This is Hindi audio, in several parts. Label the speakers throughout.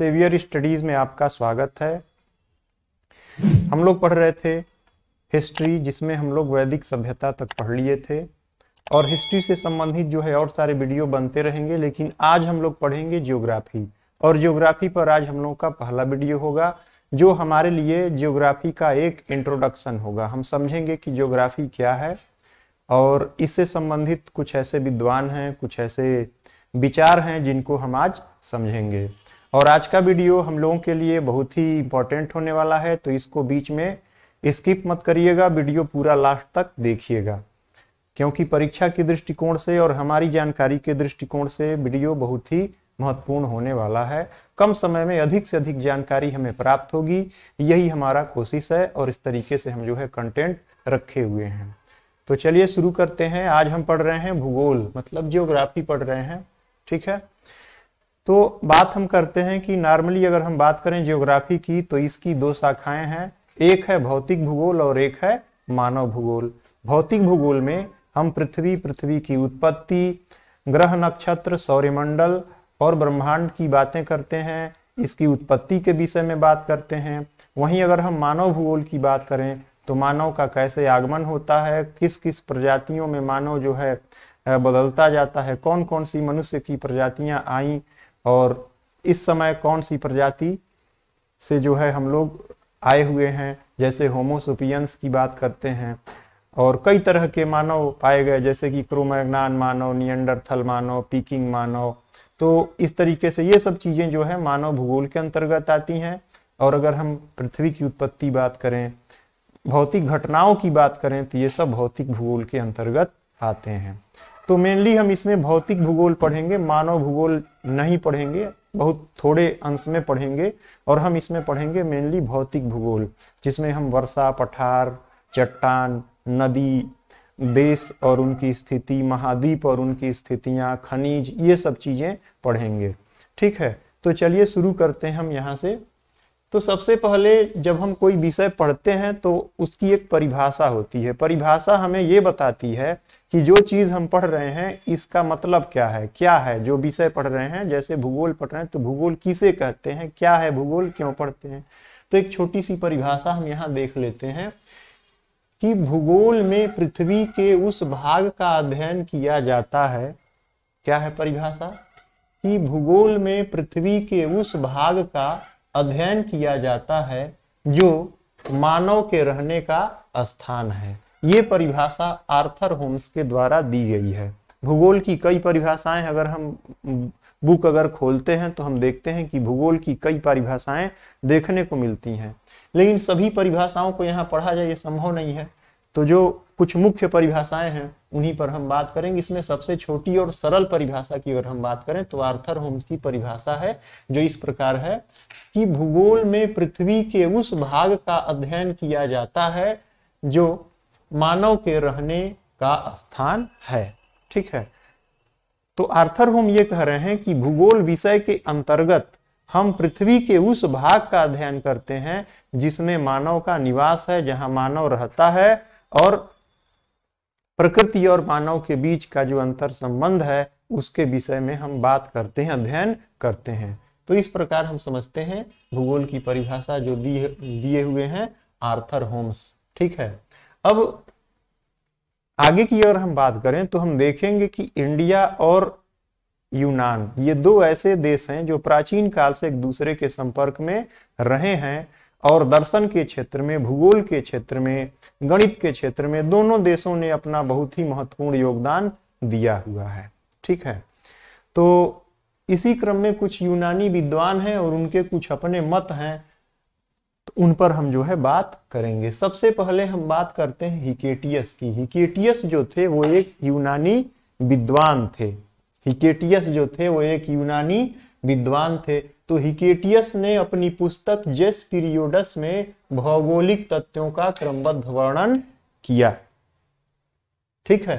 Speaker 1: सेवियर स्टडीज में आपका स्वागत है हम लोग पढ़ रहे थे हिस्ट्री जिसमें हम लोग वैदिक सभ्यता तक पढ़ लिए थे और हिस्ट्री से संबंधित जो है और सारे वीडियो बनते रहेंगे लेकिन आज हम लोग पढ़ेंगे जियोग्राफी और जियोग्राफी पर आज हम लोग का पहला वीडियो होगा जो हमारे लिए जियोग्राफी का एक इंट्रोडक्शन होगा हम समझेंगे कि जियोग्राफी क्या है और इससे संबंधित कुछ ऐसे विद्वान हैं कुछ ऐसे विचार हैं जिनको हम आज समझेंगे और आज का वीडियो हम लोगों के लिए बहुत ही इम्पोर्टेंट होने वाला है तो इसको बीच में स्किप मत करिएगा वीडियो पूरा लास्ट तक देखिएगा क्योंकि परीक्षा के दृष्टिकोण से और हमारी जानकारी के दृष्टिकोण से वीडियो बहुत ही महत्वपूर्ण होने वाला है कम समय में अधिक से अधिक जानकारी हमें प्राप्त होगी यही हमारा कोशिश है और इस तरीके से हम जो है कंटेंट रखे हुए हैं तो चलिए शुरू करते हैं आज हम पढ़ रहे हैं भूगोल मतलब जियोग्राफी पढ़ रहे हैं ठीक है तो बात हम करते हैं कि नॉर्मली अगर हम बात करें जियोग्राफी की तो इसकी दो शाखाएं हैं एक है भौतिक भूगोल और एक है मानव भूगोल भौतिक भूगोल में हम पृथ्वी पृथ्वी की उत्पत्ति ग्रह नक्षत्र सौर्यमंडल और ब्रह्मांड की बातें करते हैं इसकी उत्पत्ति के विषय में बात करते हैं वहीं अगर हम मानव भूगोल की बात करें तो मानव का कैसे आगमन होता है किस किस प्रजातियों में मानव जो है बदलता जाता है कौन कौन सी मनुष्य की प्रजातियां आई और इस समय कौन सी प्रजाति से जो है हम लोग आए हुए हैं जैसे होमोसोपियंस की बात करते हैं और कई तरह के मानव पाए गए जैसे कि क्रोमैग्नान मानव नियंडरथल मानव पीकिंग मानव तो इस तरीके से ये सब चीज़ें जो है मानव भूगोल के अंतर्गत आती हैं और अगर हम पृथ्वी की उत्पत्ति बात करें भौतिक घटनाओं की बात करें तो ये सब भौतिक भूगोल के अंतर्गत आते हैं तो मेनली हम इसमें भौतिक भूगोल पढ़ेंगे मानव भूगोल नहीं पढ़ेंगे बहुत थोड़े अंश में पढ़ेंगे और हम इसमें पढ़ेंगे मेनली भौतिक भूगोल जिसमें हम वर्षा पठार चट्टान नदी देश और उनकी स्थिति महाद्वीप और उनकी स्थितियाँ खनिज ये सब चीज़ें पढ़ेंगे ठीक है तो चलिए शुरू करते हैं हम यहाँ से तो सबसे पहले जब हम कोई विषय पढ़ते हैं तो उसकी एक परिभाषा होती है परिभाषा हमें ये बताती है कि जो चीज़ हम पढ़ रहे हैं इसका मतलब क्या है क्या है जो विषय पढ़ रहे हैं जैसे भूगोल पढ़ रहे हैं तो भूगोल किसे कहते हैं क्या है भूगोल क्यों पढ़ते हैं तो एक छोटी सी परिभाषा हम यहाँ देख लेते हैं कि भूगोल में पृथ्वी के उस भाग का अध्ययन किया जाता है क्या है परिभाषा कि भूगोल में पृथ्वी के उस भाग का अध्ययन किया जाता है जो मानव के रहने का स्थान है ये परिभाषा आर्थर होम्स के द्वारा दी गई है भूगोल की कई परिभाषाएं अगर हम बुक अगर खोलते हैं तो हम देखते हैं कि भूगोल की कई परिभाषाएं देखने को मिलती हैं लेकिन सभी परिभाषाओं को यहाँ पढ़ा जाए ये संभव नहीं है तो जो कुछ मुख्य परिभाषाएं हैं उन्हीं पर हम बात करेंगे इसमें सबसे छोटी और सरल परिभाषा की अगर हम बात करें तो आर्थर होम्स की परिभाषा है जो इस प्रकार है कि भूगोल में पृथ्वी के उस भाग का अध्ययन किया जाता है जो मानव के रहने का स्थान है ठीक है तो आर्थर होम ये कह रहे हैं कि भूगोल विषय के अंतर्गत हम पृथ्वी के उस भाग का अध्ययन करते हैं जिसमें मानव का निवास है जहां मानव रहता है और प्रकृति और मानव के बीच का जो अंतर संबंध है उसके विषय में हम बात करते हैं अध्ययन करते हैं तो इस प्रकार हम समझते हैं भूगोल की परिभाषा जो दिए दिए हुए हैं आर्थर होम्स ठीक है अब आगे की अगर हम बात करें तो हम देखेंगे कि इंडिया और यूनान ये दो ऐसे देश हैं जो प्राचीन काल से एक दूसरे के संपर्क में रहे हैं और दर्शन के क्षेत्र में भूगोल के क्षेत्र में गणित के क्षेत्र में दोनों देशों ने अपना बहुत ही महत्वपूर्ण योगदान दिया हुआ है ठीक है तो इसी क्रम में कुछ यूनानी विद्वान हैं और उनके कुछ अपने मत हैं तो उन पर हम जो है बात करेंगे सबसे पहले हम बात करते हैं हिकेटियस की हिकेटियस जो थे वो एक यूनानी विद्वान थे हिकेटियस जो थे वो एक यूनानी विद्वान थे तो हिकेटियस ने अपनी पुस्तक जेस पीरियोडस में भौगोलिक तथ्यों का क्रमबद्ध वर्णन किया ठीक है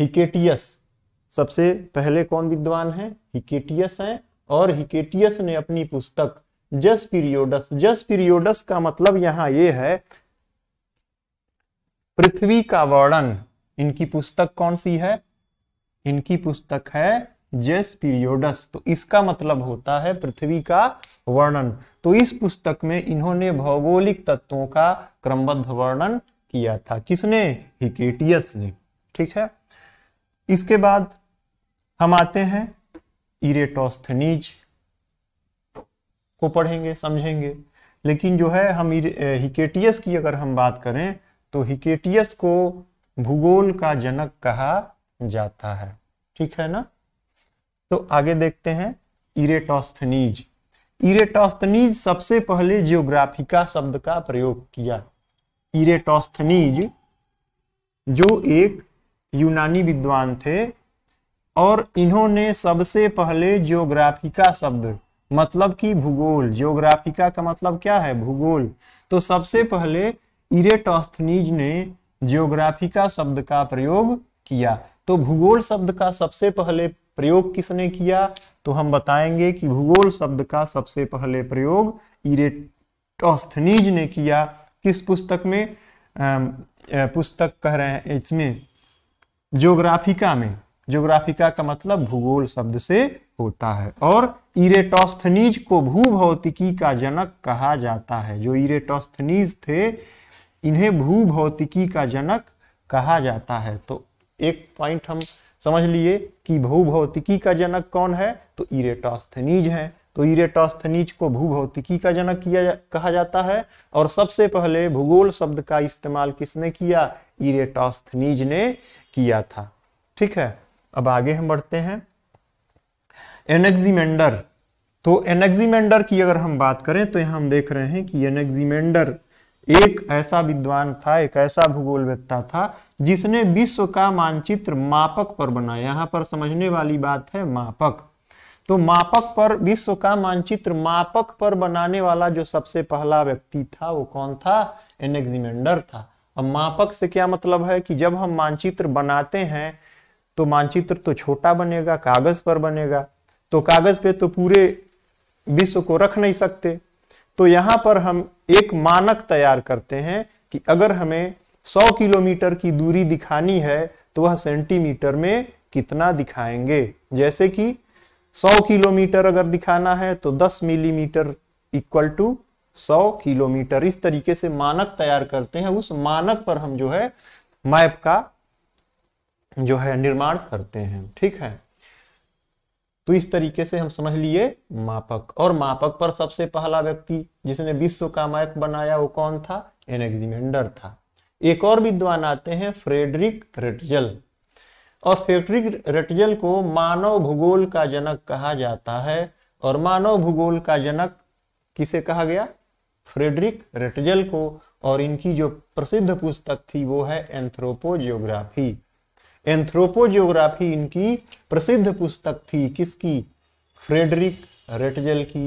Speaker 1: हिकेटियस सबसे पहले कौन विद्वान है हिकेटियस हैं और हिकेटियस ने अपनी पुस्तक जस पीरियोडस जस पीरियोडस का मतलब यहां ये है पृथ्वी का वर्णन इनकी पुस्तक कौन सी है इनकी पुस्तक है जेस पीरियोडस तो इसका मतलब होता है पृथ्वी का वर्णन तो इस पुस्तक में इन्होंने भौगोलिक तत्वों का क्रमबद्ध वर्णन किया था किसने हिकेटियस ने ठीक है इसके बाद हम आते हैं इरेटोस्थनीज को पढ़ेंगे समझेंगे लेकिन जो है हम हिकेटियस की अगर हम बात करें तो हिकेटियस को भूगोल का जनक कहा जाता है ठीक है ना तो आगे देखते हैं इरेटोस्थनीज इरेटोस्थनीज सबसे पहले जियोग्राफिका शब्द का प्रयोग किया इरेटोस्थनीज जो एक यूनानी विद्वान थे और इन्होंने सबसे पहले जियोग्राफिका शब्द मतलब कि भूगोल जियोग्राफिका का मतलब क्या है भूगोल तो सबसे पहले इरेटोस्थनीज ने जियोग्राफिका शब्द का प्रयोग किया तो भूगोल शब्द का सबसे पहले प्रयोग किसने किया तो हम बताएंगे कि भूगोल शब्द का सबसे पहले प्रयोग इरेटोस्थनीज ने किया किस पुस्तक में पुस्तक कह रहे हैं इसमें ज्योग्राफिका में ज्योग्राफिका का मतलब भूगोल शब्द से होता है और इरेटोस्थनीज को भूभौतिकी का जनक कहा जाता है जो इरेटोस्थनीज थे इन्हें भूभौतिकी का जनक कहा जाता है तो एक पॉइंट हम समझ लिए कि भूभौतिकी का जनक कौन है तो इरेटॉस्थनीज है तो इरेटॉस्थनीज को भूभौतिकी का जनक किया जा, कहा जाता है और सबसे पहले भूगोल शब्द का इस्तेमाल किसने किया इरेटॉस्थनीज ने किया था ठीक है अब आगे हम बढ़ते हैं एनेक्जीमेंडर तो एनेक्जीमेंडर की अगर हम बात करें तो यहां हम देख रहे हैं कि एनेक्जीमेंडर एक ऐसा विद्वान था एक ऐसा भूगोल व्यक्ता था जिसने विश्व का मानचित्र मापक पर बनाया यहां पर समझने वाली बात है मापक तो मापक पर विश्व का मानचित्र मापक पर बनाने वाला जो सबसे पहला व्यक्ति था वो कौन था एनेक्सिमेंडर था अब मापक से क्या मतलब है कि जब हम मानचित्र बनाते हैं तो मानचित्र तो छोटा बनेगा कागज पर बनेगा तो कागज पे तो पूरे विश्व को रख नहीं सकते तो यहां पर हम एक मानक तैयार करते हैं कि अगर हमें 100 किलोमीटर की दूरी दिखानी है तो वह सेंटीमीटर में कितना दिखाएंगे जैसे कि 100 किलोमीटर अगर दिखाना है तो 10 मिलीमीटर इक्वल टू 100 किलोमीटर इस तरीके से मानक तैयार करते हैं उस मानक पर हम जो है मैप का जो है निर्माण करते हैं ठीक है तो इस तरीके से हम समझ लिए मापक और मापक पर सबसे पहला व्यक्ति जिसने विश्व का मैप बनाया वो कौन था एनेक्सिमेंडर था एक और विद्वान आते हैं फ्रेडरिक रेटजल और फ्रेडरिक रेटजल को मानव भूगोल का जनक कहा जाता है और मानव भूगोल का जनक किसे कहा गया फ्रेडरिक रेटजल को और इनकी जो प्रसिद्ध पुस्तक थी वो है एंथ्रोपोजियोग्राफी एंथ्रोपोजियोग्राफी इनकी प्रसिद्ध पुस्तक थी किसकी फ्रेडरिक रेटजल की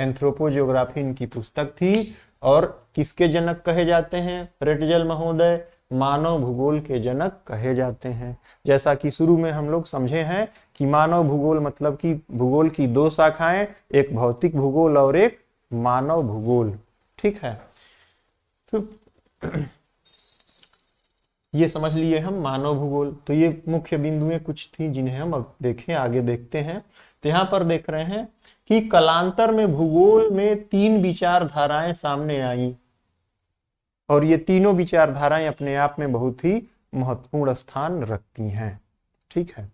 Speaker 1: एंथ्रोपोजियोग्राफी इनकी पुस्तक थी और किसके जनक कहे जाते हैं रेटजल महोदय मानव भूगोल के जनक कहे जाते हैं जैसा कि शुरू में हम लोग समझे हैं कि मानव भूगोल मतलब कि भूगोल की दो शाखाएं एक भौतिक भूगोल और एक मानव भूगोल ठीक है तो ये समझ लिए हम मानव भूगोल तो ये मुख्य बिंदुएं कुछ थी जिन्हें हम अब देखें आगे देखते हैं तो यहाँ पर देख रहे हैं कि कलांतर में भूगोल में तीन विचारधाराएं सामने आई और ये तीनों विचारधाराएं अपने आप में बहुत ही महत्वपूर्ण स्थान रखती हैं ठीक है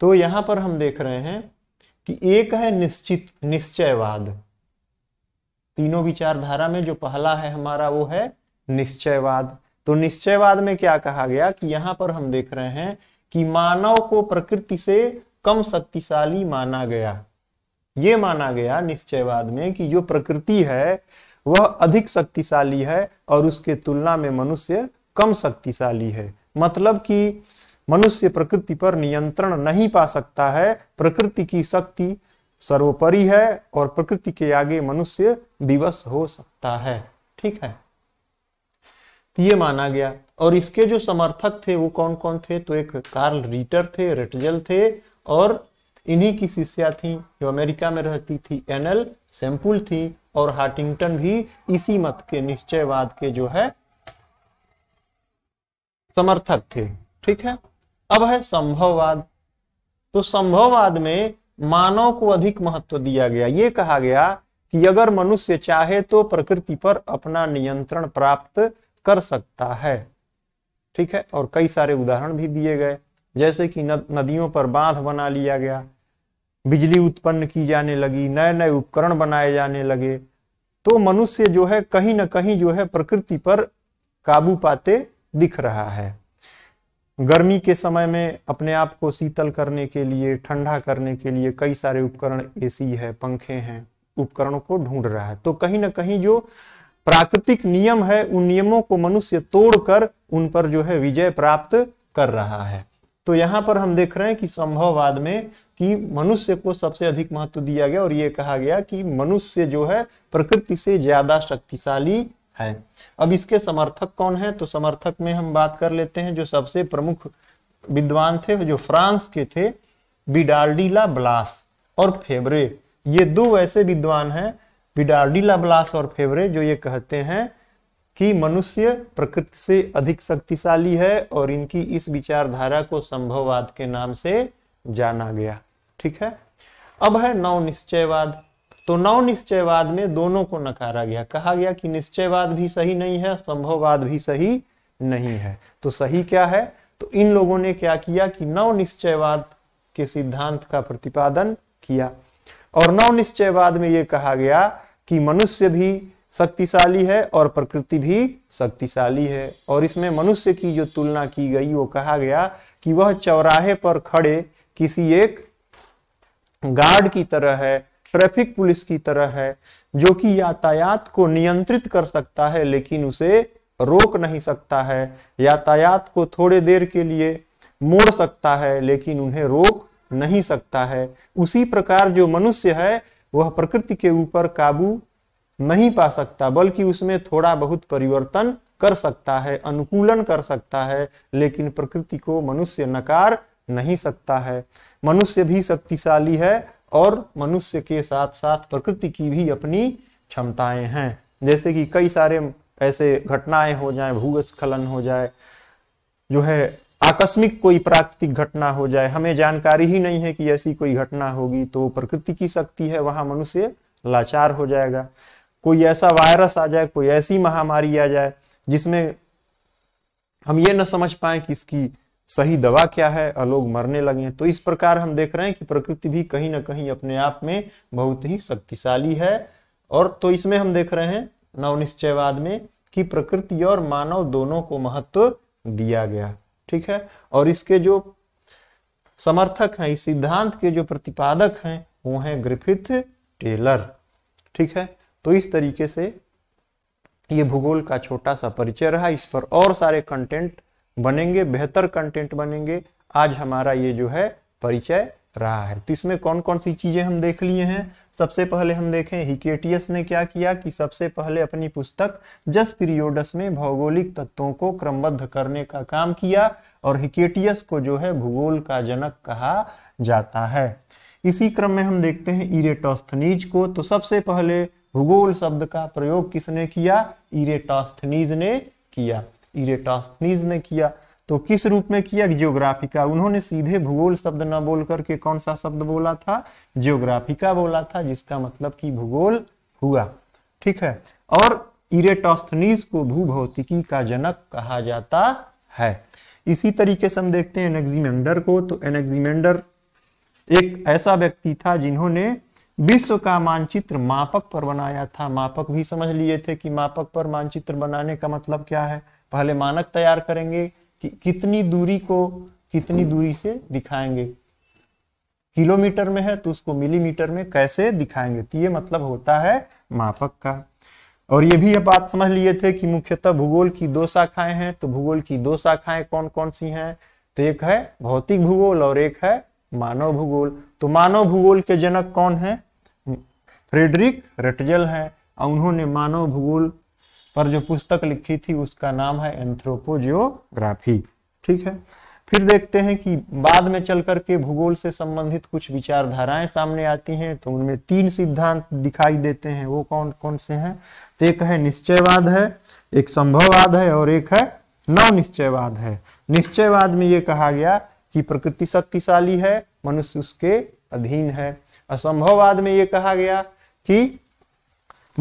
Speaker 1: तो यहां पर हम देख रहे हैं कि एक है निश्चित निश्चयवाद तीनों विचारधारा में जो पहला है हमारा वो है निश्चयवाद तो निश्चयवाद में क्या कहा गया कि यहां पर हम देख रहे हैं कि मानव को प्रकृति से कम शक्तिशाली माना गया ये माना गया निश्चयवाद में कि जो प्रकृति है वह अधिक शक्तिशाली है और उसके तुलना में मनुष्य कम शक्तिशाली है मतलब कि मनुष्य प्रकृति पर नियंत्रण नहीं पा सकता है प्रकृति की शक्ति सर्वोपरि है और प्रकृति के आगे मनुष्य विवश हो सकता है ठीक है ये माना गया और इसके जो समर्थक थे वो कौन कौन थे तो एक कार्ल रीटर थे रेटजल थे और इन्हीं की शिष्या थी जो अमेरिका में रहती थी एनएल सैंपुल थी और हार्टिंगटन भी इसी मत के निश्चयवाद के जो है समर्थक थे ठीक है अब है संभववाद तो संभववाद में मानव को अधिक महत्व दिया गया ये कहा गया कि अगर मनुष्य चाहे तो प्रकृति पर अपना नियंत्रण प्राप्त कर सकता है ठीक है और कई सारे उदाहरण भी दिए गए जैसे कि नदियों पर बांध बना लिया गया बिजली उत्पन्न की जाने लगी नए नए उपकरण बनाए जाने लगे तो मनुष्य जो है कहीं ना कहीं जो है प्रकृति पर काबू पाते दिख रहा है गर्मी के समय में अपने आप को शीतल करने के लिए ठंडा करने के लिए कई सारे उपकरण एसी है पंखे हैं उपकरणों को ढूंढ रहा है तो कहीं ना कहीं जो प्राकृतिक नियम है उन नियमों को मनुष्य तोड़कर उन पर जो है विजय प्राप्त कर रहा है तो यहां पर हम देख रहे हैं कि संभववाद में कि मनुष्य को सबसे अधिक महत्व दिया गया और ये कहा गया कि मनुष्य जो है प्रकृति से ज्यादा शक्तिशाली है अब इसके समर्थक कौन है तो समर्थक में हम बात कर लेते हैं जो सबसे प्रमुख विद्वान थे जो फ्रांस के थे बिडार्डिला ब्लास और फेबरे ये दो ऐसे विद्वान हैं पिडार्डिला ब्लास और फेवरे जो ये कहते हैं कि मनुष्य प्रकृति से अधिक शक्तिशाली है और इनकी इस विचारधारा को संभववाद के नाम से जाना गया ठीक है अब है नव निश्चयवाद तो नव निश्चयवाद में दोनों को नकारा गया कहा गया कि निश्चयवाद भी सही नहीं है संभववाद भी सही नहीं है तो सही क्या है तो इन लोगों ने क्या किया कि नव निश्चयवाद के सिद्धांत का प्रतिपादन किया और नव निश्चयवाद में यह कहा गया कि मनुष्य भी शक्तिशाली है और प्रकृति भी शक्तिशाली है और इसमें मनुष्य की जो तुलना की गई वो कहा गया कि वह चौराहे पर खड़े किसी एक गार्ड की तरह है ट्रैफिक पुलिस की तरह है जो कि यातायात को नियंत्रित कर सकता है लेकिन उसे रोक नहीं सकता है यातायात को थोड़े देर के लिए मोड़ सकता है लेकिन उन्हें रोक नहीं सकता है उसी प्रकार जो मनुष्य है वह प्रकृति के ऊपर काबू नहीं पा सकता बल्कि उसमें थोड़ा बहुत परिवर्तन कर सकता है अनुकूलन कर सकता है लेकिन प्रकृति को मनुष्य नकार नहीं सकता है मनुष्य भी शक्तिशाली है और मनुष्य के साथ साथ प्रकृति की भी अपनी क्षमताएं हैं जैसे कि कई सारे ऐसे घटनाएं हो जाए भूस्खलन हो जाए जो है आकस्मिक कोई प्राकृतिक घटना हो जाए हमें जानकारी ही नहीं है कि ऐसी कोई घटना होगी तो प्रकृति की शक्ति है वहां मनुष्य लाचार हो जाएगा कोई ऐसा वायरस आ जाए कोई ऐसी महामारी आ जाए जिसमें हम ये न समझ पाए कि इसकी सही दवा क्या है और लोग मरने लगे तो इस प्रकार हम देख रहे हैं कि प्रकृति भी कहीं ना कहीं अपने आप में बहुत ही शक्तिशाली है और तो इसमें हम देख रहे हैं नवनिश्चयवाद में कि प्रकृति और मानव दोनों को महत्व दिया गया ठीक है और इसके जो समर्थक हैं इस सिद्धांत के जो प्रतिपादक हैं वो हैं ग्रिफिथ टेलर ठीक है तो इस तरीके से ये भूगोल का छोटा सा परिचय रहा इस पर और सारे कंटेंट बनेंगे बेहतर कंटेंट बनेंगे आज हमारा ये जो है परिचय रहा है तो इसमें कौन कौन सी चीजें हम देख लिए हैं सबसे पहले हम देखें हिकेटियस ने क्या किया कि सबसे पहले अपनी पुस्तक जस पीरियोडस में भौगोलिक तत्वों को क्रमबद्ध करने का काम किया और हिकेटियस को जो है भूगोल का जनक कहा जाता है इसी क्रम में हम देखते हैं इरेटोस्थनीज को तो सबसे पहले भूगोल शब्द का प्रयोग किसने किया इरेटोस्थनीज ने किया इरेटोस्थनीज ने किया तो किस रूप में किया जियोग्राफिका उन्होंने सीधे भूगोल शब्द न बोल करके कौन सा शब्द बोला था जियोग्राफिका बोला था जिसका मतलब कि भूगोल हुआ ठीक है और इरेटोस्थनीज को भूभौतिकी का जनक कहा जाता है इसी तरीके से हम देखते हैं एनेक्जीमेंडर को तो एनेक्जीमेंडर एक ऐसा व्यक्ति था जिन्होंने विश्व का मानचित्र मापक पर बनाया था मापक भी समझ लिए थे कि मापक पर मानचित्र बनाने का मतलब क्या है पहले मानक तैयार करेंगे कि, कितनी दूरी को कितनी दूरी से दिखाएंगे किलोमीटर में है तो उसको मिलीमीटर में कैसे दिखाएंगे तो ये मतलब होता है मापक का और ये भी ये बात समझ लिए थे कि मुख्यतः भूगोल की दो शाखाएं हैं तो भूगोल की दो शाखाएं कौन कौन सी हैं तो एक है भौतिक भूगोल और एक है मानव भूगोल तो मानव भूगोल के जनक कौन है फ्रेडरिक रटजल हैं और उन्होंने मानव भूगोल पर जो पुस्तक लिखी थी उसका नाम है एंथ्रोपोजियोग्राफी ठीक है फिर देखते हैं कि बाद में चल करके भूगोल से संबंधित कुछ विचारधाराएं सामने आती हैं तो उनमें तीन सिद्धांत दिखाई देते हैं वो कौन कौन से हैं तो एक है निश्चयवाद है एक संभववाद है और एक है नव निश्चयवाद है निश्चयवाद में ये कहा गया कि प्रकृति शक्तिशाली है मनुष्य उसके अधीन है असंभववाद में ये कहा गया कि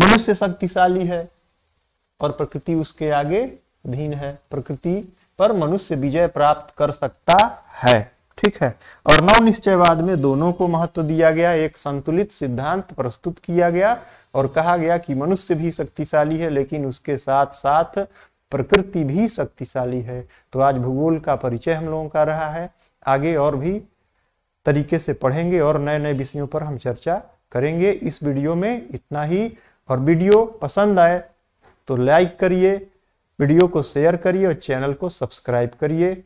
Speaker 1: मनुष्य शक्तिशाली है और प्रकृति उसके आगे अधीन है प्रकृति पर मनुष्य विजय प्राप्त कर सकता है ठीक है और नव निश्चयवाद में दोनों को महत्व दिया गया एक संतुलित सिद्धांत प्रस्तुत किया गया और कहा गया कि मनुष्य भी शक्तिशाली है लेकिन उसके साथ साथ प्रकृति भी शक्तिशाली है तो आज भूगोल का परिचय हम लोगों का रहा है आगे और भी तरीके से पढ़ेंगे और नए नए विषयों पर हम चर्चा करेंगे इस वीडियो में इतना ही और वीडियो पसंद आए तो लाइक करिए वीडियो को शेयर करिए और चैनल को सब्सक्राइब करिए